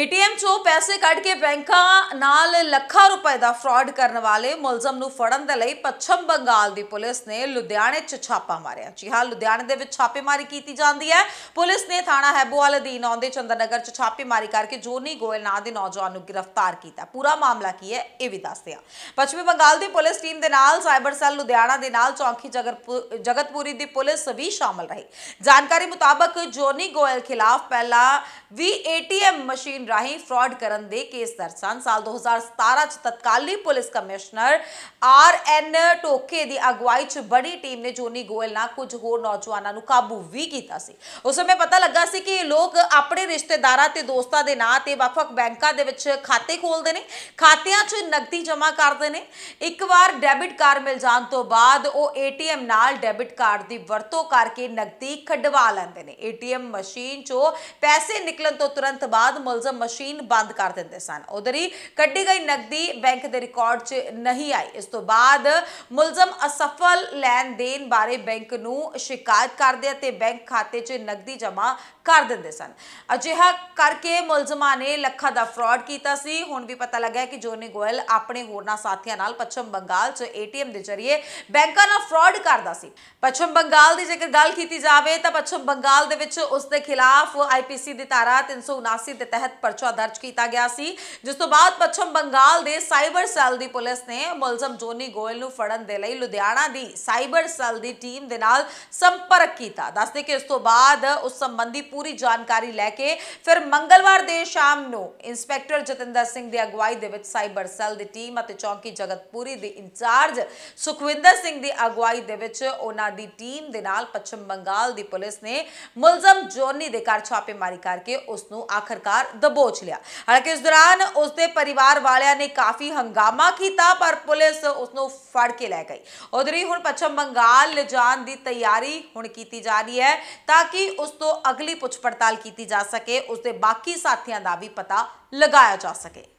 ATM ਚੋਂ ਪੈਸੇ ਕੱਢ ਕੇ ਬੈਂਕਾਂ ਨਾਲ ਲੱਖਾਂ ਰੁਪਏ ਦਾ ਫਰਾਡ ਕਰਨ ਵਾਲੇ ਮੁਲਜ਼ਮ ਨੂੰ ਫੜਨ ਦੇ ਲਈ ਪੱਛਮ ਬੰਗਾਲ ਦੀ ਪੁਲਿਸ ਨੇ ਲੁਧਿਆਣੇ 'ਚ ਛਾਪਾ ਮਾਰਿਆ ਜੀ ਹਾਂ ਲੁਧਿਆਣੇ ਦੇ ਵਿੱਚ ਛਾਪੇਮਾਰੀ ਕੀਤੀ ਜਾਂਦੀ ਹੈ ਪੁਲਿਸ ਨੇ ਥਾਣਾ ਹੈਬੋਵਾਲ ਅਧੀਨ ਆਉਂਦੇ ਚੰਦਰਨਗਰ 'ਚ ਛਾਪੇਮਾਰੀ ਕਰਕੇ ਜੋਨੀ ਗੋਇਲ ਨਾਂ ਦੇ ਨੌਜਵਾਨ ਨੂੰ ਗ੍ਰਿਫਤਾਰ ਕੀਤਾ ਪੂਰਾ ਮਾਮਲਾ ਕੀ ਹੈ ਇਹ ਵੀ ਦੱਸਦੇ ਆ ਪੱਛਮੀ ਬੰਗਾਲ ਦੀ ਪੁਲਿਸ ਟੀਮ ਦੇ ਨਾਲ ਸਾਈਬਰ ਸੈੱਲ ਲੁਧਿਆਣਾ ਦੇ ਨਾਲ ਚੌਂਕੀ ਜਗਤਪੁਰੀ ਦੀ ਪੁਲਿਸ ਵੀ ਸ਼ਾਮਲ ਰਹੀ ਜਾਣਕਾਰੀ ਮੁਤਾਬਕ ਜੋਨੀ ਗੋਇਲ ਖਿਲਾਫ ਪਹਿਲਾ ਵੀ ਏਟੀਐਮ ਮਸ਼ੀਨ ਮਸ਼ੀਨ ਰਾਹੀਂ ਫਰਾਡ ਕਰਨ ਦੇ ਕੇਸ ਦਰਜ ਸਨ ਸਾਲ 2017 ਚ ਤਤਕਾਲੀ police commissioner R N Dhoke ਦੀ ਅਗਵਾਈ ਚ ਬੜੀ ਟੀਮ ਨੇ ਜੋਨੀ ਗੋਇਲ ਨਾਲ ਕੁਝ ਹੋਰ ਨੌਜਵਾਨਾਂ ਨੂੰ ਕਾਬੂ ਵੀ ਕੀਤਾ ਸੀ ਉਸ ਸਮੇਂ ਪਤਾ ਲੱਗਾ ਸੀ ਕਿ ਇਹ ਲੋਕ ਆਪਣੇ ਰਿਸ਼ਤੇਦਾਰਾਂ ਤੇ ਦੋਸਤਾਂ ਦੇ ਨਾਂ ਤੇ ਵੱਖ-ਵੱਖ ਬੈਂਕਾਂ ਦੇ ਵਿੱਚ ਖਾਤੇ ਖੋਲਦੇ ਨੇ ਖਾਤਿਆਂ 'ਚ ਨਕਦੀ ਜਮ੍ਹਾਂ ਕਰਦੇ ਨੇ ਇੱਕ ਵਾਰ ਡੈਬਿਟ ਕਾਰਡ ਮਿਲ ਜਾਣ ਤੋਂ ਬਾਅਦ ਉਹ ਏਟੀਐਮ ਨਾਲ ਡੈਬਿਟ ਕਾਰਡ ਦੀ ਵਰਤੋਂ ਕਰਕੇ ਨਕਦੀ ਕਢਵਾ ਲੈਂਦੇ ਨੇ ਏਟੀਐਮ ਮਸ਼ੀਨ 'ਚੋਂ ਪੈਸੇ ਨਿਕਲਣ ਤੋਂ ਤੁਰੰਤ ਬਾਅਦ ਮੁਲਜ਼ਮ ਮਸ਼ੀਨ ਬੰਦ ਕਰ ਦਿੰਦੇ ਸਨ ਉਧਰ ਹੀ ਕੱਢੀ ਗਈ ਨਕਦੀ ਬੈਂਕ ਦੇ ਰਿਕਾਰਡ 'ਚ ਨਹੀਂ ਆਈ ਇਸ ਤੋਂ ਬਾਅਦ ਮੁਲਜ਼ਮ ਅਸਫਲ ਲੈਣ ਦੇਣ ਬਾਰੇ ਬੈਂਕ ਨੂੰ ਸ਼ਿਕਾਇਤ ਕਰਦੇ ਅਤੇ ਬੈਂਕ ਖਾਤੇ 'ਚ ਨਕਦੀ ਜਮ੍ਹਾਂ ਕਰ ਦਿੰਦੇ ਸਨ ਅਜਿਹਾ ਕਰਕੇ ਮੁਲਜ਼ਮਾਂ ਨੇ ਲੱਖਾਂ ਦਾ ਫਰਾਡ ਕੀਤਾ ਸੀ ਹੁਣ ਵੀ ਪਤਾ ਲੱਗਾ ਕਿ ਜੋਨੀ ਗੋਇਲ ਆਪਣੇ ਹੋਰਨਾਂ ਸਾਥੀਆਂ ਨਾਲ ਪੱਛਮ ਬੰਗਾਲ 'ਚ ਏਟੀਐਮ ਦੇ ਜ਼ਰੀਏ ਬੈਂਕਾਂ ਨਾਲ ਫਰਾਡ ਕਰਦਾ ਸੀ ਪੱਛਮ ਬੰਗਾਲ ਦੀ ਜੇਕਰ ਗੱਲ ਕੀਤੀ ਜਾਵੇ ਤਾਂ ਪੱਛਮ ਬੰਗਾਲ ਦੇ ਵਿੱਚ ਉਸ ਦੇ ਖਿਲਾਫ ਆਈਪੀਸੀ ਦੀ ਧਾਰਾ 379 ਦੇ ਤਹਿਤ ਤਹਿਤ ਪਰਚਾ ਦਰਜ ਕੀਤਾ ਗਿਆ ਸੀ ਜਿਸ ਤੋਂ ਬਾਅਦ ਪੱਛਮ ਬੰਗਾਲ ਦੇ ਸਾਈਬਰ ਸੈੱਲ ਦੀ ਪੁਲਿਸ ਨੇ ਮੁਲਜ਼ਮ ਜੋਨੀ ਗੋਇਲ ਨੂੰ ਫੜਨ ਦੇ ਲਈ ਲੁਧਿਆਣਾ ਦੀ ਸਾਈਬਰ ਸੈੱਲ ਦੀ ਟੀਮ ਦੇ ਨਾਲ ਸੰਪਰਕ ਕੀਤਾ ਦੱਸਦੇ ਕਿ ਇਸ ਤੋਂ ਬਾਅਦ ਉਸ ਸੰਬੰਧੀ ਪੂਰੀ ਜਾਣਕਾਰੀ ਲੈ ਕੇ ਫਿਰ ਮੰਗਲਵਾਰ ਦੇ ਸ਼ਾਮ ਨੂੰ ਇੰਸਪੈਕਟਰ ਜਤਿੰਦਰ ਸਿੰਘ ਦੀ ਅਗਵਾਈ ਦੇ ਵਿੱਚ ਸਾਈਬਰ ਸੈੱਲ ਦੀ ਟੀਮ ਅਤੇ ਚੌਕੀ ਜਗਤਪੂਰੀ ਦੇ ਇੰਚਾਰਜ ਸੁਖਵਿੰਦਰ ਸਿੰਘ ਦੀ ਅਗਵਾਈ ਦੇ ਵਿੱਚ ਉਹਨਾਂ ਦੀ ਟੀਮ ਦੇ ਨਾਲ ਪੱਛਮ ਬੰਗਾਲ ਦੀ ਪੁਲਿਸ ਨੇ ਮੁਲਜ਼ਮ ਜੋਨੀ ਦੇ ਘਰ ਛਾਪੇਮਾਰੀ ਕਰਕੇ ਉਸ ਨੂੰ ਆਖਰਕਾਰ ਦਬੋਚ ਲਿਆ ਹਾਲਾਂਕਿ ਇਸ ਦੌਰਾਨ ਉਸ ਦੇ ਪਰਿਵਾਰ ਵਾਲਿਆਂ ਨੇ ਕਾਫੀ ਹੰਗਾਮਾ ਕੀਤਾ ਪਰ ਪੁਲਿਸ ਉਸ ਨੂੰ ਫੜ ਕੇ ਲੈ ਗਈ ਉਧਰ ਹੀ ਹੁਣ ਪੱਛਮ ਬੰਗਾਲ ਜਾਣ ਦੀ ਤਿਆਰੀ ਹੁਣ ਕੀਤੀ ਜਾ ਰਹੀ ਹੈ ਤਾਂ ਕਿ ਉਸ ਤੋਂ ਅਗਲੀ ਪੁੱਛ ਪੜਤਾਲ ਕੀਤੀ ਜਾ ਸਕੇ ਉਸ ਦੇ ਬਾਕੀ ਸਾਥੀਆਂ ਦਾ ਵੀ ਪਤਾ ਲਗਾਇਆ ਜਾ ਸਕੇ